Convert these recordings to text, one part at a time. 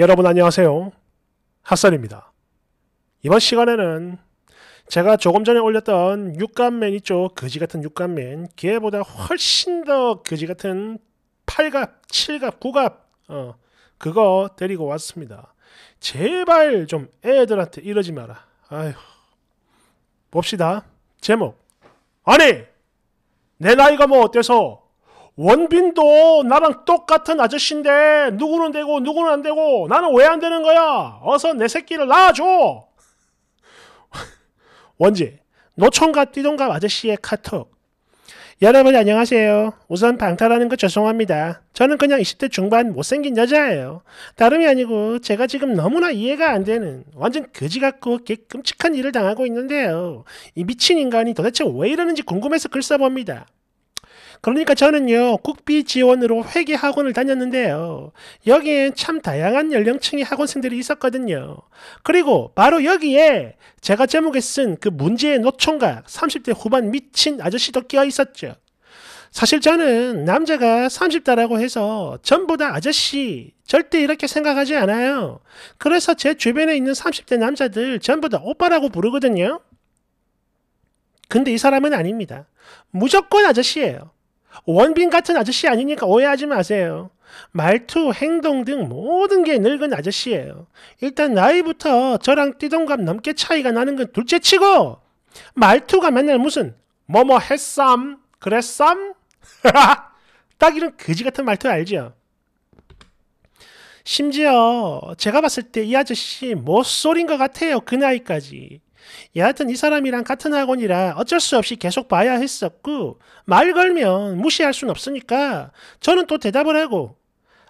여러분 안녕하세요. 핫설입니다. 이번 시간에는 제가 조금 전에 올렸던 육감맨 있죠. 거지같은 육감맨. 걔보다 훨씬 더 거지같은 8갑, 7갑, 9갑 어, 그거 데리고 왔습니다. 제발 좀 애들한테 이러지 마라. 아휴. 봅시다. 제목. 아니! 내 나이가 뭐 어때서 원빈도 나랑 똑같은 아저씨인데 누구는 되고 누구는 안 되고 나는 왜 안 되는 거야? 어서 내 새끼를 낳아줘. 원지 노총각 띠동갑 아저씨의 카톡 여러분 안녕하세요. 우선 방탈하는 거 죄송합니다. 저는 그냥 20대 중반 못생긴 여자예요. 다름이 아니고 제가 지금 너무나 이해가 안 되는 완전 거지 같고 끔찍한 일을 당하고 있는데요. 이 미친 인간이 도대체 왜 이러는지 궁금해서 글 써봅니다. 그러니까 저는요 국비 지원으로 회계 학원을 다녔는데요. 여기엔 참 다양한 연령층의 학원생들이 있었거든요. 그리고 바로 여기에 제가 제목에 쓴 그 문제의 노총각 30대 후반 미친 아저씨도 끼어 있었죠. 사실 저는 남자가 30대라고 해서 전부 다 아저씨 절대 이렇게 생각하지 않아요. 그래서 제 주변에 있는 30대 남자들 전부 다 오빠라고 부르거든요. 근데 이 사람은 아닙니다. 무조건 아저씨예요. 원빈 같은 아저씨 아니니까 오해하지 마세요. 말투, 행동 등 모든 게 늙은 아저씨예요. 일단 나이부터 저랑 띠동갑 넘게 차이가 나는 건 둘째치고 말투가 맨날 무슨 뭐뭐 했쌈, 그랬쌈? 딱 이런 그지 같은 말투 알죠? 심지어 제가 봤을 때 이 아저씨 못소인것 같아요. 그 나이까지. 여하튼 이 사람이랑 같은 학원이라 어쩔 수 없이 계속 봐야 했었고 말 걸면 무시할 순 없으니까 저는 또 대답을 하고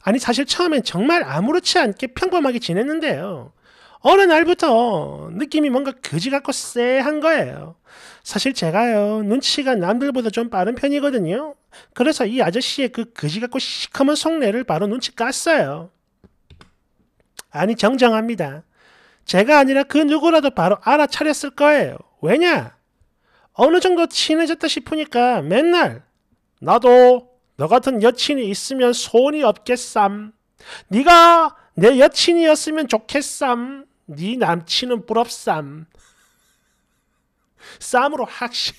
아니 사실 처음엔 정말 아무렇지 않게 평범하게 지냈는데요. 어느 날부터 느낌이 뭔가 거지 같고 쎄한 거예요. 사실 제가요, 눈치가 남들보다 좀 빠른 편이거든요. 그래서 이 아저씨의 그 거지 같고 시커먼 속내를 바로 눈치 깠어요. 아니, 정정합니다. 제가 아니라 그 누구라도 바로 알아차렸을 거예요. 왜냐? 어느 정도 친해졌다 싶으니까 맨날 나도 너 같은 여친이 있으면 손이 없겠삼. 네가 내 여친이었으면 좋겠삼. 네 남친은 부럽쌈. 쌈으로 확실.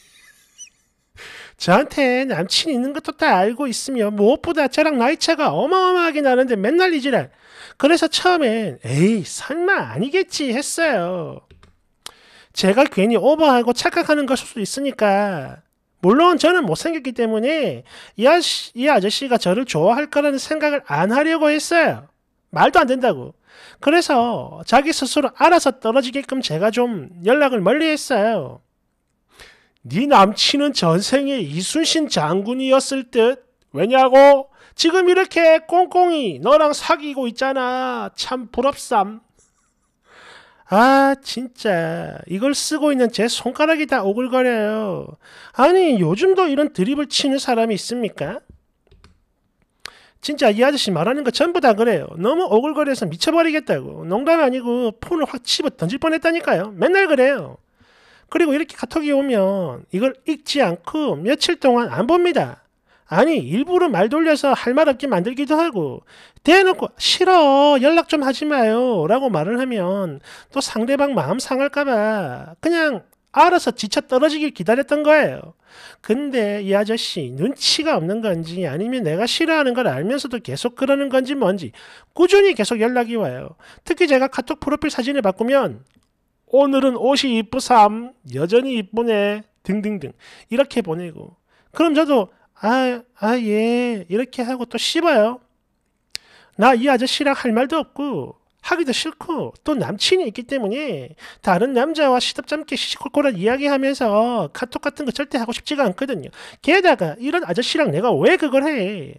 저한테 남친 있는 것도 다 알고 있으며 무엇보다 저랑 나이 차가 어마어마하게 나는데 맨날 이지랄. 그래서 처음엔 에이 설마 아니겠지 했어요. 제가 괜히 오버하고 착각하는 것일 수도 있으니까 물론 저는 못생겼기 때문에 이, 아저씨, 이 아저씨가 저를 좋아할 거라는 생각을 안 하려고 했어요. 말도 안 된다고. 그래서 자기 스스로 알아서 떨어지게끔 제가 좀 연락을 멀리 했어요. 네 남친은 전생에 이순신 장군이었을 듯? 왜냐고? 지금 이렇게 꽁꽁이 너랑 사귀고 있잖아. 참 부럽삼. 아, 진짜. 이걸 쓰고 있는 제 손가락이 다 오글거려요. 아니, 요즘도 이런 드립을 치는 사람이 있습니까? 진짜 이 아저씨 말하는 거 전부 다 그래요. 너무 오글거려서 미쳐버리겠다고. 농담 아니고 폰을 확 집어 던질 뻔 했다니까요. 맨날 그래요. 그리고 이렇게 카톡이 오면 이걸 읽지 않고 며칠 동안 안 봅니다. 아니 일부러 말 돌려서 할 말 없게 만들기도 하고 대놓고 싫어 연락 좀 하지 마요 라고 말을 하면 또 상대방 마음 상할까봐 그냥 알아서 지쳐 떨어지길 기다렸던 거예요. 근데 이 아저씨 눈치가 없는 건지 아니면 내가 싫어하는 걸 알면서도 계속 그러는 건지 뭔지 꾸준히 계속 연락이 와요. 특히 제가 카톡 프로필 사진을 바꾸면 오늘은 옷이 이쁘삼 여전히 이쁘네 등등등 이렇게 보내고 그럼 저도 아, 아, 예. 이렇게 하고 또 씹어요. 나 이 아저씨랑 할 말도 없고, 하기도 싫고, 또 남친이 있기 때문에 다른 남자와 시덥잖게 시시콜콜한 이야기하면서 카톡 같은 거 절대 하고 싶지가 않거든요. 게다가 이런 아저씨랑 내가 왜 그걸 해?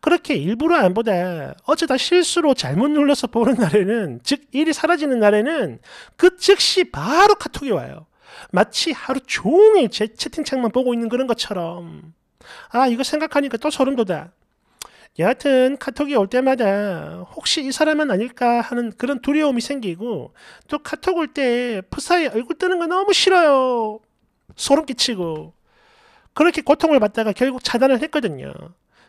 그렇게 일부러 안 보다 어쩌다 실수로 잘못 눌러서 보는 날에는 즉 일이 사라지는 날에는 그 즉시 바로 카톡이 와요. 마치 하루 종일 제 채팅창만 보고 있는 그런 것처럼. 아, 이거 생각하니까 또 소름 돋아. 여하튼 카톡이 올 때마다 혹시 이 사람은 아닐까 하는 그런 두려움이 생기고 또 카톡 올 때프사에 얼굴 뜨는 거 너무 싫어요. 소름 끼치고 그렇게 고통을 받다가 결국 차단을 했거든요.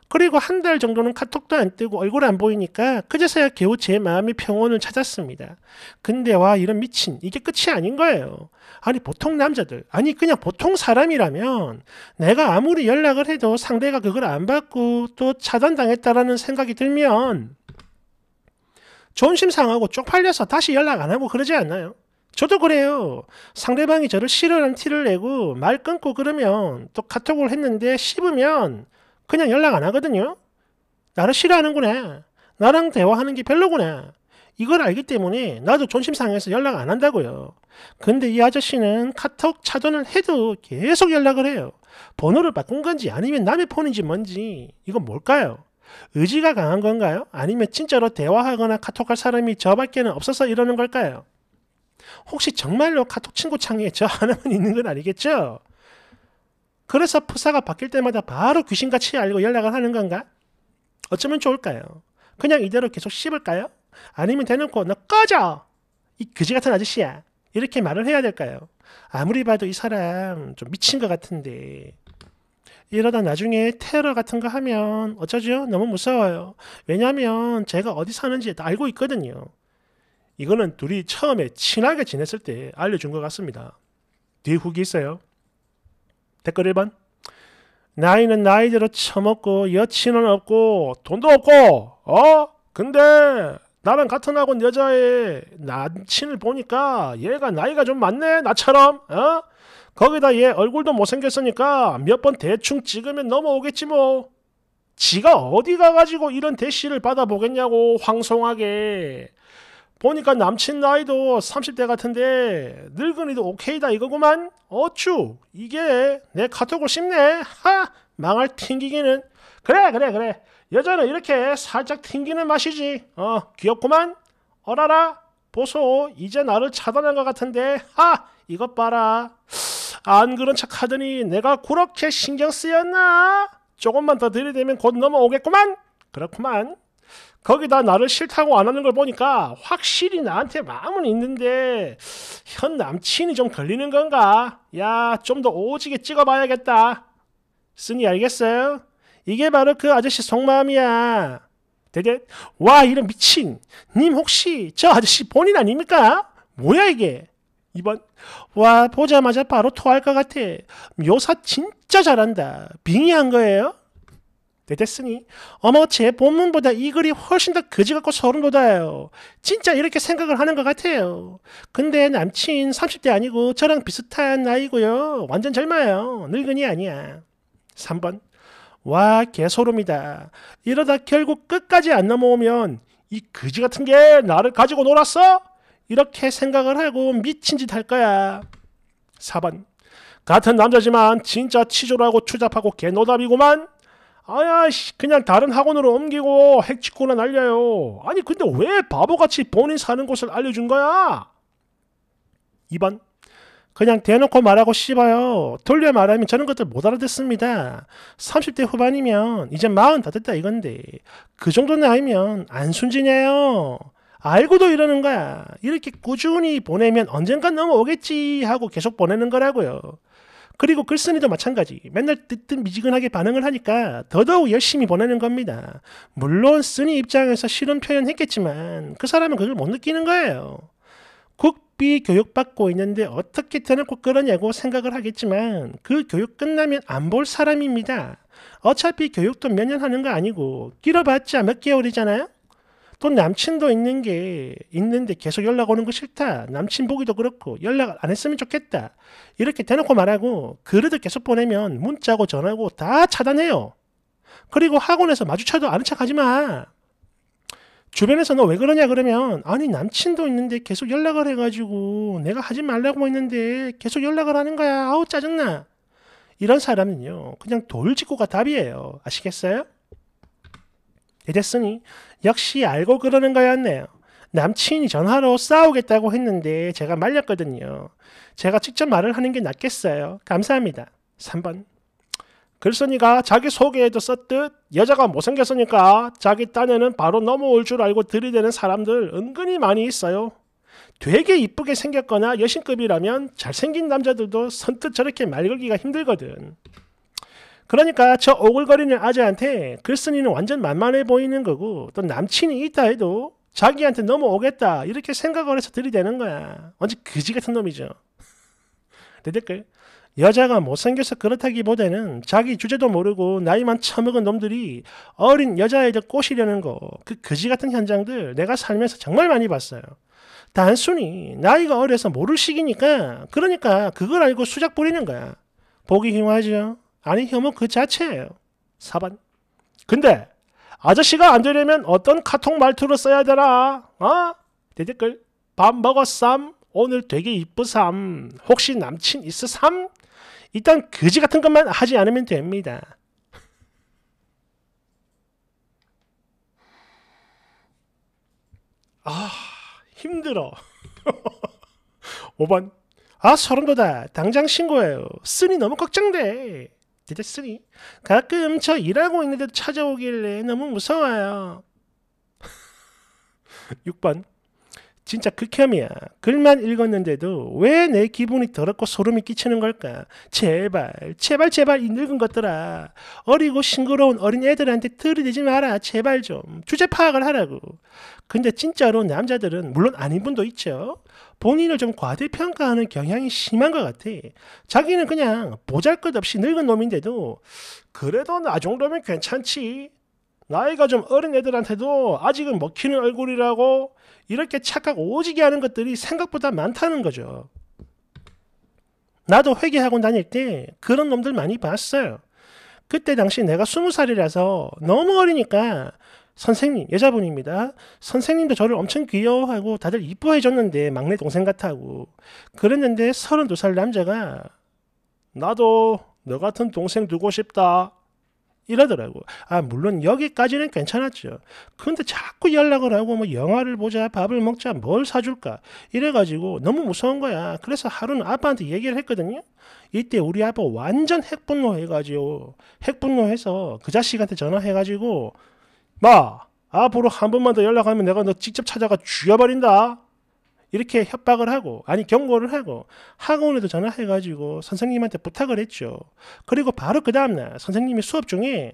그리고 한 달 정도는 카톡도 안 뜨고 얼굴 안 보이니까 그제서야 겨우 제 마음이 평온을 찾았습니다. 근데 와 이런 미친 이게 끝이 아닌 거예요. 아니 보통 남자들 아니 그냥 보통 사람이라면 내가 아무리 연락을 해도 상대가 그걸 안 받고 또 차단당했다라는 생각이 들면 존심 상하고 쪽팔려서 다시 연락 안 하고 그러지 않나요? 저도 그래요. 상대방이 저를 싫어하는 티를 내고 말 끊고 그러면 또 카톡을 했는데 씹으면 그냥 연락 안 하거든요. 나를 싫어하는구나. 나랑 대화하는 게 별로구나. 이걸 알기 때문에 나도 존심 상해서 연락 안 한다고요. 근데 이 아저씨는 카톡 차단을 해도 계속 연락을 해요. 번호를 바꾼 건지 아니면 남의 폰인지 뭔지 이건 뭘까요? 의지가 강한 건가요? 아니면 진짜로 대화하거나 카톡할 사람이 저밖에는 없어서 이러는 걸까요? 혹시 정말로 카톡 친구 창에 저 하나만 있는 건 아니겠죠? 그래서 프사가 바뀔 때마다 바로 귀신같이 알고 연락을 하는 건가? 어쩌면 좋을까요? 그냥 이대로 계속 씹을까요? 아니면 대놓고 너 꺼져! 이 그지 같은 아저씨야. 이렇게 말을 해야 될까요? 아무리 봐도 이 사람 좀 미친 것 같은데. 이러다 나중에 테러 같은 거 하면 어쩌죠? 너무 무서워요. 왜냐하면 제가 어디 사는지 다 알고 있거든요. 이거는 둘이 처음에 친하게 지냈을 때 알려준 것 같습니다. 뒤에 후기 있어요. 댓글 1번. 나이는 나이대로 처먹고 여친은 없고 돈도 없고 어? 근데 나랑 같은 학원 여자의 남친을 보니까 얘가 나이가 좀 많네 나처럼 어? 거기다 얘 얼굴도 못생겼으니까 몇 번 대충 찍으면 넘어오겠지 뭐 지가 어디 가가지고 이런 대시를 받아보겠냐고 황송하게 보니까 남친 나이도 30대 같은데 늙은이도 오케이다 이거구만. 어쭈 이게 내 카톡을 씹네. 하 망할 튕기기는. 그래 그래 그래. 여자는 이렇게 살짝 튕기는 맛이지. 어 귀엽구만. 어라라 보소 이제 나를 차단한 것 같은데 하 이것 봐라. 안 그런 척 하더니 내가 그렇게 신경 쓰였나? 조금만 더 들이대면 곧 넘어오겠구만. 그렇구만. 거기다 나를 싫다고 안 하는 걸 보니까 확실히 나한테 마음은 있는데 현 남친이 좀 걸리는 건가? 야, 좀 더 오지게 찍어봐야겠다. 쓰니 알겠어요? 이게 바로 그 아저씨 속마음이야. 대대, 와, 이런 미친. 님 혹시 저 아저씨 본인 아닙니까? 뭐야 이게? 이번 와, 보자마자 바로 토할 것 같아. 묘사 진짜 잘한다. 빙의한 거예요? 됐으니 어머 제 본문보다 이 글이 훨씬 더 거지 같고 소름 돋아요. 진짜 이렇게 생각을 하는 것 같아요. 근데 남친 30대 아니고 저랑 비슷한 나이고요. 완전 젊어요. 늙은이 아니야. 3번 와 개소름이다. 이러다 결국 끝까지 안 넘어오면 이 거지 같은 게 나를 가지고 놀았어? 이렇게 생각을 하고 미친 짓 할 거야. 4번 같은 남자지만 진짜 치졸하고 추잡하고 개노답이구만. 아야 씨 그냥 다른 학원으로 옮기고 핵치고나 날려요. 아니 근데 왜 바보같이 본인 사는 곳을 알려준 거야? 2번 그냥 대놓고 말하고 씹어요. 돌려 말하면 저는 것들 못 알아듣습니다. 30대 후반이면 이제 마흔 다 됐다 이건데 그 정도 나이면 안 순진해요. 알고도 이러는 거야. 이렇게 꾸준히 보내면 언젠간 넘어오겠지 하고 계속 보내는 거라고요. 그리고 글쓴이도 마찬가지. 맨날 뜨뜻 미지근하게 반응을 하니까 더더욱 열심히 보내는 겁니다. 물론 쓴이 입장에서 싫은 표현했겠지만 그 사람은 그걸 못 느끼는 거예요. 국비 교육받고 있는데 어떻게 대놓고 그러냐고 생각을 하겠지만 그 교육 끝나면 안 볼 사람입니다. 어차피 교육도 몇 년 하는 거 아니고 길어봤자 몇 개월이잖아요. 또 남친도 있는 게 있는데 계속 연락 오는 거 싫다. 남친 보기도 그렇고 연락 안 했으면 좋겠다. 이렇게 대놓고 말하고 그 글을 계속 보내면 문자고 전화고 다 차단해요. 그리고 학원에서 마주쳐도 아는 척하지 마. 주변에서 너 왜 그러냐 그러면 아니 남친도 있는데 계속 연락을 해가지고 내가 하지 말라고 했는데 뭐 계속 연락을 하는 거야. 아우 짜증나. 이런 사람은요 그냥 돌직구가 답이에요. 아시겠어요? 되됐으니 역시 알고 그러는 거였네요. 남친이 전화로 싸우겠다고 했는데 제가 말렸거든요. 제가 직접 말을 하는 게 낫겠어요. 감사합니다. 3번. 글쓴이가 자기 소개에도 썼듯 여자가 못생겼으니까 자기 딴에는 바로 넘어올 줄 알고 들이대는 사람들 은근히 많이 있어요. 되게 이쁘게 생겼거나 여신급이라면 잘생긴 남자들도 선뜻 저렇게 말 걸기가 힘들거든. 그러니까 저 오글거리는 아재한테 글쓴이는 완전 만만해 보이는 거고 또 남친이 있다 해도 자기한테 넘어오겠다 이렇게 생각을 해서 들이대는 거야. 완전 그지 같은 놈이죠. 내 댓글 여자가 못생겨서 그렇다기보다는 자기 주제도 모르고 나이만 처먹은 놈들이 어린 여자애들 꼬시려는 거그 그지 같은 현장들 내가 살면서 정말 많이 봤어요. 단순히 나이가 어려서 모르 시기니까 그러니까 그걸 알고 수작 부리는 거야. 보기 흉하죠. 아니 혐오 그 자체예요. 4번. 근데 아저씨가 안 되려면 어떤 카톡 말투로 써야 되나? 어? 대댓글 밥 먹었삼? 오늘 되게 이쁘삼? 혹시 남친 있어삼 일단 그지 같은 것만 하지 않으면 됩니다. 아 힘들어 5번 아 소름돋아 당장 신고해요 쓰니 너무 걱정돼 디렉스리 가끔 저 일하고 있는데도 찾아오길래 너무 무서워요. 6번 진짜 극혐이야. 글만 읽었는데도 왜 내 기분이 더럽고 소름이 끼치는 걸까? 제발, 제발, 제발 이 늙은 것들아. 어리고 싱그러운 어린 애들한테 들이대지 마라. 제발 좀. 주제 파악을 하라고. 근데 진짜로 남자들은 물론 아닌 분도 있죠. 본인을 좀 과대평가하는 경향이 심한 것 같아. 자기는 그냥 보잘것없이 늙은 놈인데도 그래도 나 정도면 괜찮지. 나이가 좀 어린 애들한테도 아직은 먹히는 얼굴이라고 이렇게 착각 오지게 하는 것들이 생각보다 많다는 거죠. 나도 회계학원 다닐 때 그런 놈들 많이 봤어요. 그때 당시 내가 스무 살이라서 너무 어리니까 선생님, 여자분입니다. 선생님도 저를 엄청 귀여워하고 다들 이뻐해줬는데 막내 동생 같다고. 그랬는데 서른두 살 남자가 나도 너 같은 동생 두고 싶다. 이러더라고. 아, 물론 여기까지는 괜찮았죠. 근데 자꾸 연락을 하고 뭐 영화를 보자, 밥을 먹자, 뭘 사줄까. 이래가지고 너무 무서운 거야. 그래서 하루는 아빠한테 얘기를 했거든요. 이때 우리 아빠 완전 핵분노 해가지고, 핵분노 해서 그 자식한테 전화해가지고, 마! 앞으로 한 번만 더 연락하면 내가 너 직접 찾아가 죽여버린다. 이렇게 협박을 하고 아니 경고를 하고 학원에도 전화해가지고 선생님한테 부탁을 했죠. 그리고 바로 그 다음날 선생님이 수업 중에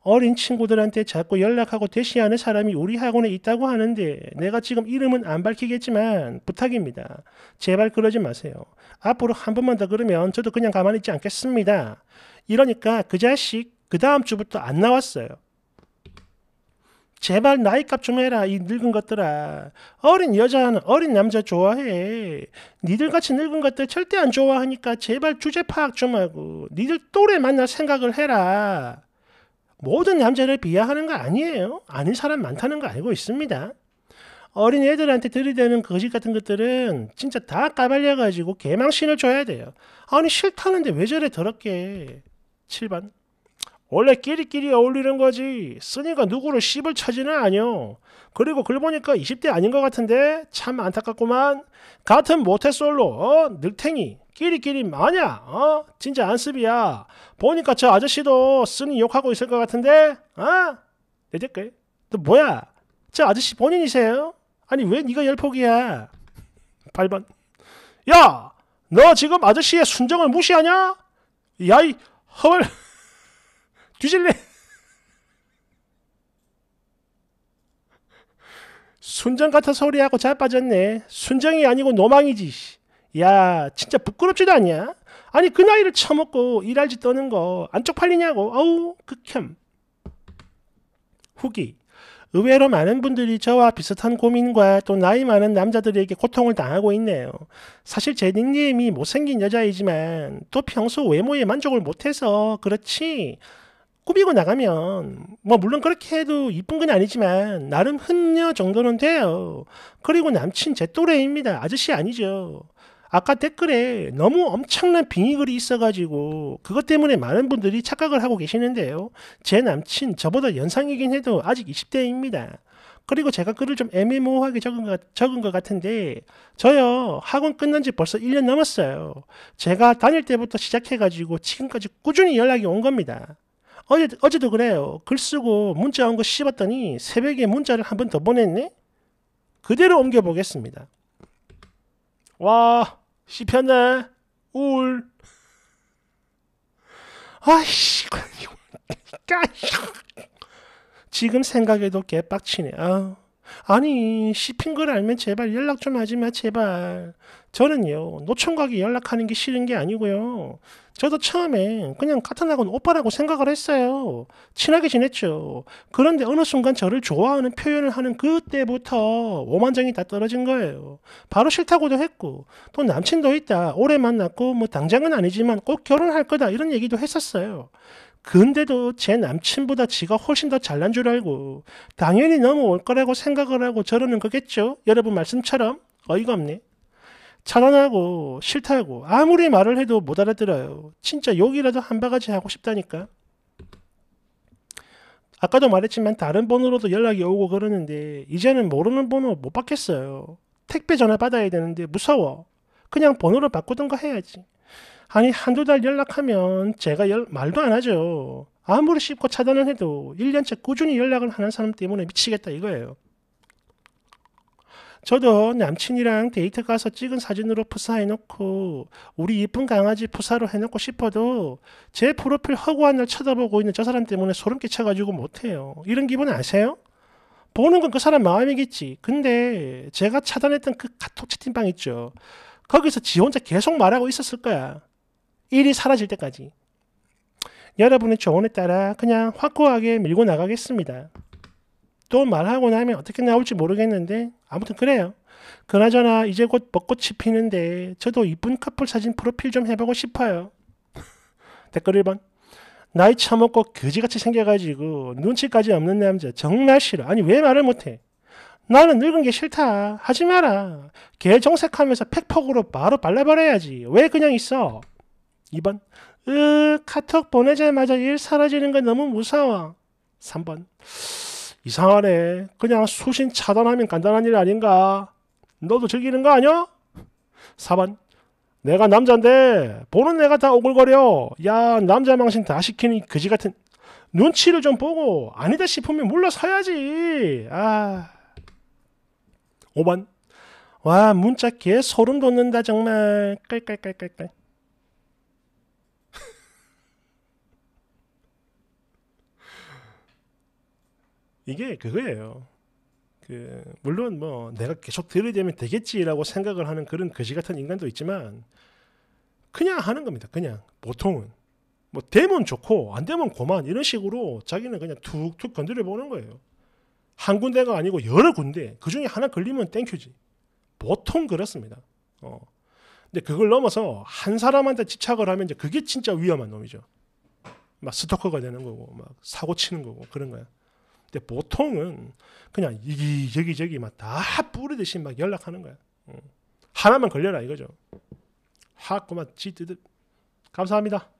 어린 친구들한테 자꾸 연락하고 대시하는 사람이 우리 학원에 있다고 하는데 내가 지금 이름은 안 밝히겠지만 부탁입니다. 제발 그러지 마세요. 앞으로 한 번만 더 그러면 저도 그냥 가만히 있지 않겠습니다. 이러니까 그 자식 그 다음 주부터 안 나왔어요. 제발 나이 값 좀 해라 이 늙은 것들아 어린 여자는 어린 남자 좋아해 니들같이 늙은 것들 절대 안 좋아하니까 제발 주제 파악 좀 하고 니들 또래 만날 생각을 해라 모든 남자를 비하하는 거 아니에요 아닌 사람 많다는 거 알고 있습니다 어린 애들한테 들이대는 거짓 같은 것들은 진짜 다 까발려가지고 개망신을 줘야 돼요 아니 싫다는데 왜 저래 더럽게 7번 원래 끼리끼리 어울리는 거지. 쓰니가 누구를 씹을 처지는 아니요. 그리고 글 보니까 20대 아닌 것 같은데 참 안타깝구만. 같은 모태솔로 어? 늙탱이 끼리끼리 마냐? 어? 진짜 안습이야. 보니까 저 아저씨도 쓰니 욕하고 있을 것 같은데? 어? 내 댓글. 너 뭐야? 저 아저씨 본인이세요? 아니 왜 네가 열폭이야? 8번. 야! 너 지금 아저씨의 순정을 무시하냐? 야이 헐. 뒤질래? 순정 같은 소리하고 잘 빠졌네. 순정이 아니고 노망이지. 야, 진짜 부끄럽지도 않냐? 아니, 그 나이를 처먹고 일할 짓 떠는 거안 쪽팔리냐고. 어우, 극혐. 후기. 의외로 많은 분들이 저와 비슷한 고민과 또 나이 많은 남자들에게 고통을 당하고 있네요. 사실 제 닉네임이 못생긴 여자이지만 또 평소 외모에 만족을 못해서 그렇지 꾸미고 나가면 뭐 물론 그렇게 해도 이쁜 건 아니지만 나름 흔녀 정도는 돼요. 그리고 남친 제 또래입니다. 아저씨 아니죠. 아까 댓글에 너무 엄청난 빙의글이 있어가지고 그것 때문에 많은 분들이 착각을 하고 계시는데요. 제 남친 저보다 연상이긴 해도 아직 20대입니다. 그리고 제가 글을 좀 애매모호하게 적은 것, 적은 것 같은데 저요 학원 끝난 지 벌써 1년 넘었어요. 제가 다닐 때부터 시작해가지고 지금까지 꾸준히 연락이 온 겁니다. 어제, 어제도 그래요. 글 쓰고 문자 온 거 씹었더니 새벽에 문자를 한 번 더 보냈네? 그대로 옮겨보겠습니다. 와, 씹혔네. 울. 아이씨, 지금 생각해도 개빡치네. 아, 아니, 씹힌 걸 알면 제발 연락 좀 하지 마, 제발. 저는요, 노총각이 연락하는 게 싫은 게 아니고요. 저도 처음에 그냥 같은 학원 오빠라고 생각을 했어요. 친하게 지냈죠. 그런데 어느 순간 저를 좋아하는 표현을 하는 그때부터 오만정이 다 떨어진 거예요. 바로 싫다고도 했고, 또 남친도 있다, 오래 만났고, 뭐 당장은 아니지만 꼭 결혼할 거다, 이런 얘기도 했었어요. 근데도 제 남친보다 지가 훨씬 더 잘난 줄 알고, 당연히 넘어올 거라고 생각을 하고 저러는 거겠죠? 여러분 말씀처럼 어이가 없네. 차단하고 싫다고 아무리 말을 해도 못 알아들어요. 진짜 욕이라도 한 바가지 하고 싶다니까. 아까도 말했지만 다른 번호로도 연락이 오고 그러는데 이제는 모르는 번호 못 받겠어요. 택배 전화 받아야 되는데 무서워. 그냥 번호를 바꾸던가 해야지. 아니 한두 달 연락하면 제가 열, 말도 안 하죠. 아무리 쉽고 차단을 해도 1년째 꾸준히 연락을 하는 사람 때문에 미치겠다 이거예요. 저도 남친이랑 데이트 가서 찍은 사진으로 프사해놓고 우리 이쁜 강아지 프사로 해놓고 싶어도 제 프로필 허구한을 쳐다보고 있는 저 사람 때문에 소름 끼쳐가지고 못해요. 이런 기분 아세요? 보는 건 그 사람 마음이겠지. 근데 제가 차단했던 그 카톡 채팅방 있죠. 거기서 지 혼자 계속 말하고 있었을 거야. 일이 사라질 때까지. 여러분의 조언에 따라 그냥 확고하게 밀고 나가겠습니다. 또 말하고 나면 어떻게 나올지 모르겠는데 아무튼 그래요. 그나저나 이제 곧 벚꽃이 피는데 저도 이쁜 커플 사진 프로필 좀 해보고 싶어요. 댓글 1번 나이 처먹고 거지같이 생겨가지고 눈치까지 없는 남자 정말 싫어. 아니 왜 말을 못해? 나는 늙은 게 싫다. 하지 마라. 개 정색하면서 팩폭으로 바로 발라버려야지. 왜 그냥 있어? 2번 으 카톡 보내자마자 일 사라지는 건 너무 무서워. 3번 이상하네. 그냥 수신 차단하면 간단한 일 아닌가? 너도 즐기는 거 아니야? 4번. 내가 남자인데 보는 내가 다 오글거려. 야 남자 망신 다시키니 그지 같은 눈치를 좀 보고 아니다 싶으면 물러서야지 아. 5번. 와 문자 개 소름 돋는다 정말. 깔깔깔깔깔. 이게 그거예요. 그 물론 뭐 내가 계속 들이대면 되겠지라고 생각을 하는 그런 거지 같은 인간도 있지만 그냥 하는 겁니다. 그냥 보통은 뭐 되면 좋고 안 되면 고만 이런 식으로 자기는 그냥 툭툭 건드려 보는 거예요. 한 군데가 아니고 여러 군데 그 중에 하나 걸리면 땡큐지. 보통 그렇습니다. 어. 근데 그걸 넘어서 한 사람한테 집착을 하면 이제 그게 진짜 위험한 놈이죠. 막 스토커가 되는 거고 막 사고 치는 거고 그런 거야. 근데 보통은 그냥 이기 저기 저기 막 다 뿌리듯이 막 연락하는 거야. 음. 하나만 걸려라 이거죠. 하고 막 지드듯 감사합니다.